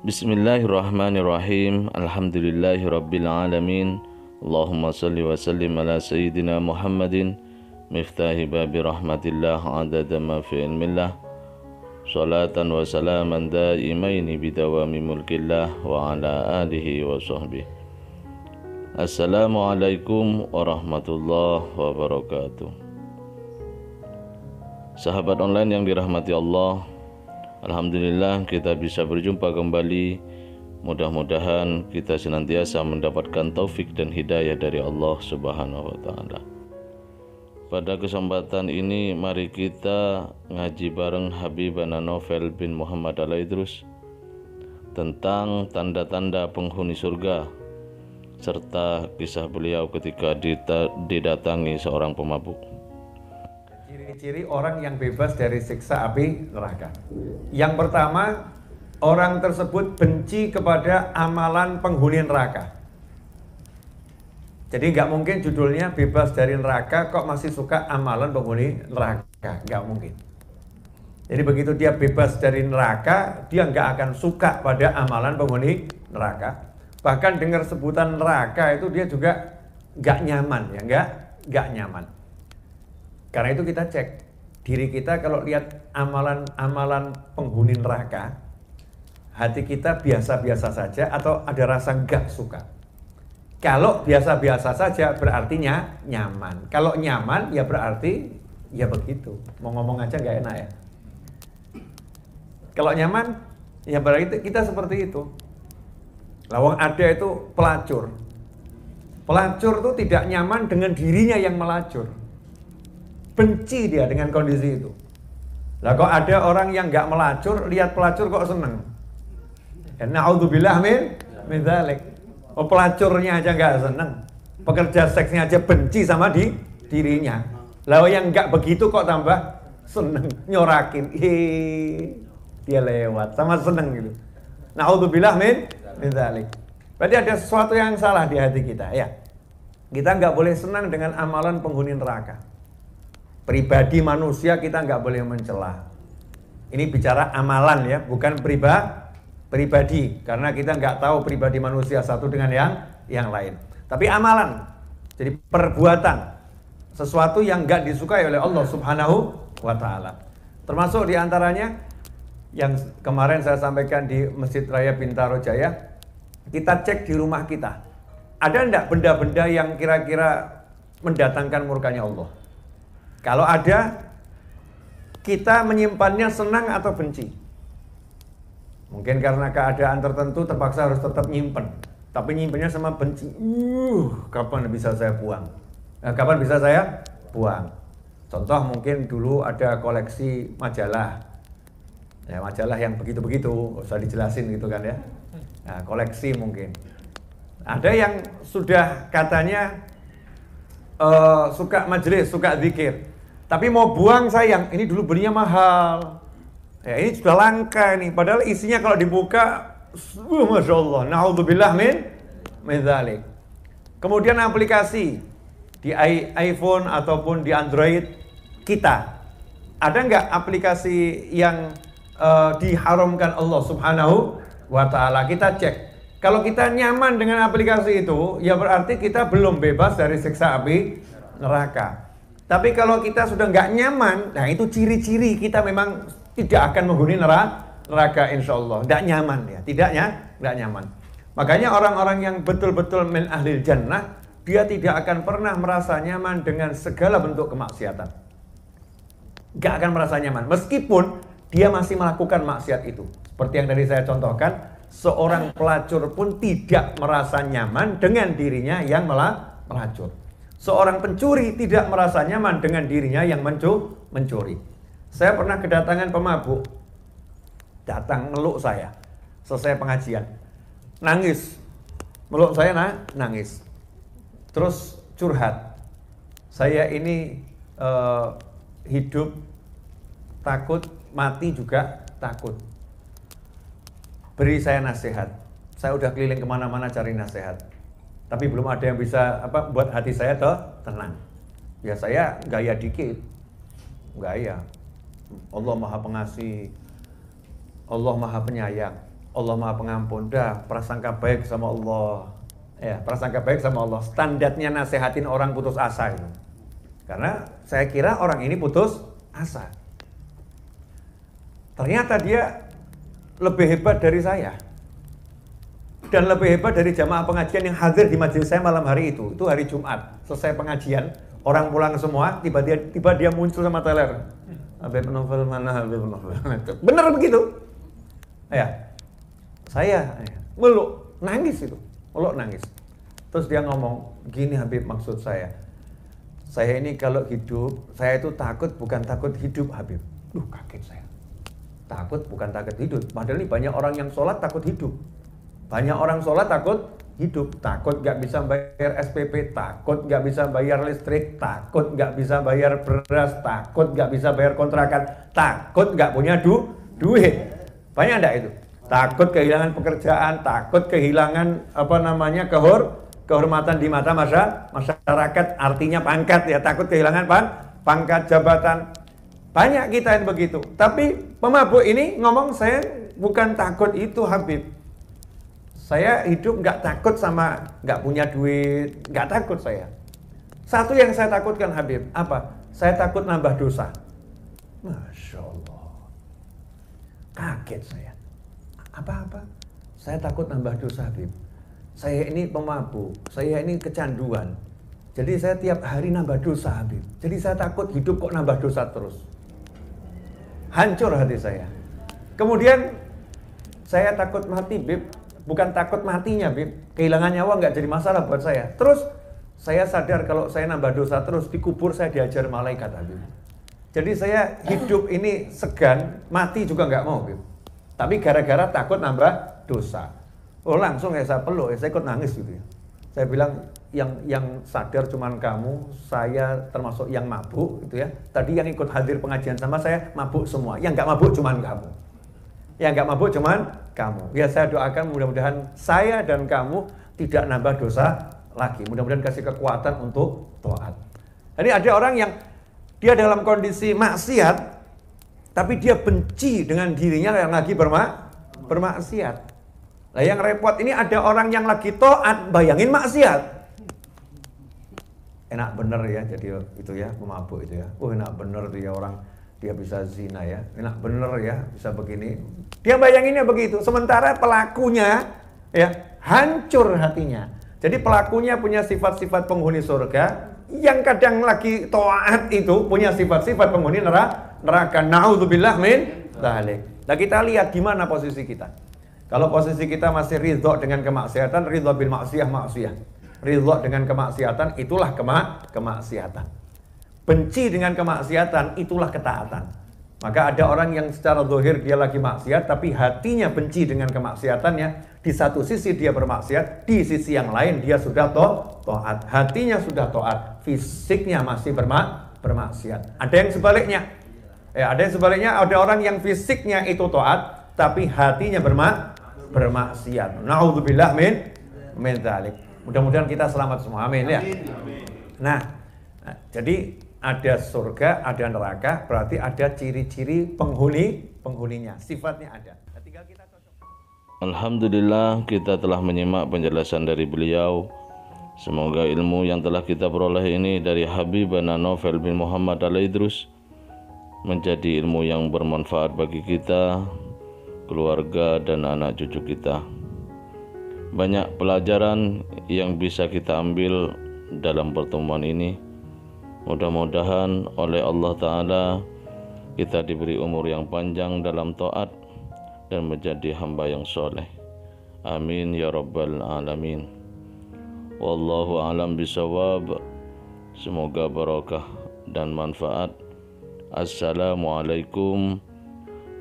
Bismillahirrahmanirrahim. Alhamdulillahirabbil Allahumma salli wa sallim ala sayyidina Muhammadin miftahi babi rahmatillah adada ma fi ilmillah. Salatan wa salaman daimaini bidawami mulkillah wa ala alihi wa sahbihi. Assalamualaikum warahmatullahi wabarakatuh. Sahabat online yang dirahmati Allah, Alhamdulillah kita bisa berjumpa kembali. Mudah-mudahan kita senantiasa mendapatkan taufik dan hidayah dari Allah Subhanahu wa taala. Pada kesempatan ini mari kita ngaji bareng Habibana Novel bin Muhammad Al Idrus tentang tanda-tanda penghuni surga serta kisah beliau ketika didatangi seorang pemabuk. Ciri-ciri orang yang bebas dari siksa api neraka. Yang pertama, orang tersebut benci kepada amalan penghuni neraka. Jadi nggak mungkin judulnya bebas dari neraka kok masih suka amalan penghuni neraka, nggak mungkin. Jadi begitu dia bebas dari neraka, dia nggak akan suka pada amalan penghuni neraka. Bahkan dengar sebutan neraka itu dia juga nggak nyaman ya, nggak nggak nyaman. Karena itu kita cek diri kita kalau lihat amalan-amalan penghuni neraka, hati kita biasa-biasa saja atau ada rasa enggak suka. Kalau biasa-biasa saja berartinya nyaman. Kalau nyaman ya berarti ya begitu. Mau ngomong aja nggak enak ya. Kalau nyaman ya berarti kita seperti itu. Lawang ada itu pelacur. Pelacur itu tidak nyaman dengan dirinya yang melacur. Benci dia dengan kondisi itu. Lah kok ada orang yang nggak melacur, lihat pelacur kok seneng. Ya, na'udzubillah min min dzalik. Oh, pelacurnya aja nggak seneng. Pekerja seksnya aja benci sama di dirinya. Lalu yang nggak begitu kok tambah seneng nyorakin. Hei, dia lewat sama seneng gitu. Na'udzubillah min min dzalik. Berarti ada sesuatu yang salah di hati kita ya. Kita nggak boleh senang dengan amalan penghuni neraka pribadi manusia kita nggak boleh mencela. Ini bicara amalan ya, bukan priba pribadi karena kita nggak tahu pribadi manusia satu dengan yang yang lain. Tapi amalan, jadi perbuatan sesuatu yang nggak disukai oleh Allah Subhanahu wa taala. Termasuk diantaranya yang kemarin saya sampaikan di Masjid Raya Bintaro Jaya, kita cek di rumah kita. Ada enggak benda-benda yang kira-kira mendatangkan murkanya Allah? Kalau ada, kita menyimpannya senang atau benci. Mungkin karena keadaan tertentu terpaksa harus tetap nyimpen. Tapi nyimpennya sama benci. Uh, kapan bisa saya buang? Nah, kapan bisa saya buang? Contoh mungkin dulu ada koleksi majalah. Ya, majalah yang begitu-begitu, usah dijelasin gitu kan ya. Nah, koleksi mungkin. Ada yang sudah katanya uh, suka majelis, suka zikir. Tapi mau buang sayang, ini dulu belinya mahal. Ya, ini sudah langka ini Padahal isinya kalau dibuka, uh, masya Allah. Naudzubillah min min zalik. Kemudian aplikasi di iPhone ataupun di Android kita ada nggak aplikasi yang uh, diharamkan Allah Subhanahu wa taala? Kita cek kalau kita nyaman dengan aplikasi itu, ya berarti kita belum bebas dari siksa api neraka. Tapi kalau kita sudah nggak nyaman, nah itu ciri-ciri kita memang tidak akan menghuni neraka, neraka insya Allah. Nggak nyaman ya, tidaknya nggak nyaman. Makanya orang-orang yang betul-betul min ahli jannah, dia tidak akan pernah merasa nyaman dengan segala bentuk kemaksiatan. Nggak akan merasa nyaman, meskipun dia masih melakukan maksiat itu. Seperti yang tadi saya contohkan, seorang pelacur pun tidak merasa nyaman dengan dirinya yang malah pelacur. Seorang pencuri tidak merasa nyaman dengan dirinya yang mencu mencuri. Saya pernah kedatangan pemabuk, datang meluk saya selesai pengajian, nangis, meluk saya na nangis, terus curhat, saya ini eh, hidup takut mati juga takut beri saya nasihat. Saya udah keliling kemana-mana cari nasihat, tapi belum ada yang bisa apa buat hati saya toh tenang. Ya saya gaya dikit, gaya. Allah Maha Pengasih, Allah Maha Penyayang, Allah Maha Pengampun. Dah prasangka baik sama Allah. Ya, prasangka baik sama Allah. Standarnya nasehatin orang putus asa itu. Karena saya kira orang ini putus asa. Ternyata dia lebih hebat dari saya dan lebih hebat dari jamaah pengajian yang hadir di majelis saya malam hari itu. Itu hari Jumat, selesai pengajian, orang pulang semua, tiba-tiba tiba dia muncul sama teler. Habib novel mana, Habib novel. Bener begitu. Ya, saya ya, meluk, nangis itu, meluk nangis. Terus dia ngomong, gini Habib maksud saya, saya ini kalau hidup, saya itu takut bukan takut hidup Habib. Duh kaget saya. Takut bukan takut hidup. Padahal ini banyak orang yang sholat takut hidup. Banyak orang sholat takut hidup. Takut nggak bisa bayar SPP, takut nggak bisa bayar listrik, takut nggak bisa bayar beras, takut nggak bisa bayar kontrakan, takut nggak punya du duit. Banyak enggak itu? Takut kehilangan pekerjaan, takut kehilangan apa namanya kehor kehormatan di mata masa masyarakat artinya pangkat ya takut kehilangan pan, pangkat jabatan banyak kita yang begitu. Tapi pemabuk ini ngomong saya bukan takut itu Habib. Saya hidup nggak takut sama nggak punya duit, nggak takut saya. Satu yang saya takutkan Habib, apa? Saya takut nambah dosa. Masya Allah. Kaget saya. Apa-apa? Saya takut nambah dosa Habib. Saya ini pemabuk, saya ini kecanduan. Jadi saya tiap hari nambah dosa Habib. Jadi saya takut hidup kok nambah dosa terus hancur hati saya. Kemudian saya takut mati, Bib. Bukan takut matinya, Bib. Kehilangan nyawa nggak jadi masalah buat saya. Terus saya sadar kalau saya nambah dosa terus dikubur saya diajar malaikat, Habib. Jadi saya hidup ini segan, mati juga nggak mau, Bib. Tapi gara-gara takut nambah dosa. Oh langsung ya saya peluk, ya saya ikut nangis gitu ya. Saya bilang, yang yang sadar cuman kamu, saya termasuk yang mabuk gitu ya. Tadi yang ikut hadir pengajian sama saya mabuk semua. Yang nggak mabuk cuman kamu. Yang nggak mabuk cuman kamu. Ya saya doakan mudah-mudahan saya dan kamu tidak nambah dosa lagi. Mudah-mudahan kasih kekuatan untuk taat. Jadi ada orang yang dia dalam kondisi maksiat tapi dia benci dengan dirinya yang lagi berma bermaksiat. Nah yang repot ini ada orang yang lagi toat bayangin maksiat enak bener ya jadi itu ya pemabuk itu ya oh enak bener tuh ya orang dia bisa zina ya enak bener ya bisa begini dia bayanginnya begitu sementara pelakunya ya hancur hatinya jadi pelakunya punya sifat-sifat penghuni surga yang kadang lagi toaat itu punya sifat-sifat penghuni neraka neraka naudzubillah min dzalik nah kita lihat gimana posisi kita kalau posisi kita masih ridho dengan kemaksiatan ridho bil maksiyah maksiyah ridho dengan kemaksiatan itulah kema kemaksiatan. Benci dengan kemaksiatan itulah ketaatan. Maka ada orang yang secara dohir dia lagi maksiat tapi hatinya benci dengan kemaksiatannya. Di satu sisi dia bermaksiat, di sisi yang lain dia sudah to toat. Hatinya sudah toat, fisiknya masih berma bermaksiat. Ada yang sebaliknya. Ya, ada yang sebaliknya ada orang yang fisiknya itu toat tapi hatinya berma bermaksiat. Nauzubillah min min Mudah-mudahan kita selamat semua. Amin, ya. Amin. ya. Amin. Nah, nah, jadi ada surga, ada neraka, berarti ada ciri-ciri penghuni penghuninya. Sifatnya ada. Nah, tinggal kita cocok. Alhamdulillah kita telah menyimak penjelasan dari beliau. Semoga ilmu yang telah kita peroleh ini dari Habibana Novel bin Muhammad al Idrus menjadi ilmu yang bermanfaat bagi kita, keluarga dan anak cucu kita. Banyak pelajaran yang bisa kita ambil dalam pertemuan ini. Mudah-mudahan oleh Allah Ta'ala kita diberi umur yang panjang dalam taat dan menjadi hamba yang soleh. Amin ya Rabbal 'Alamin. Wallahu alam bisawab. Semoga barokah dan manfaat. Assalamualaikum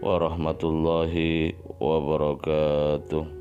warahmatullahi wabarakatuh.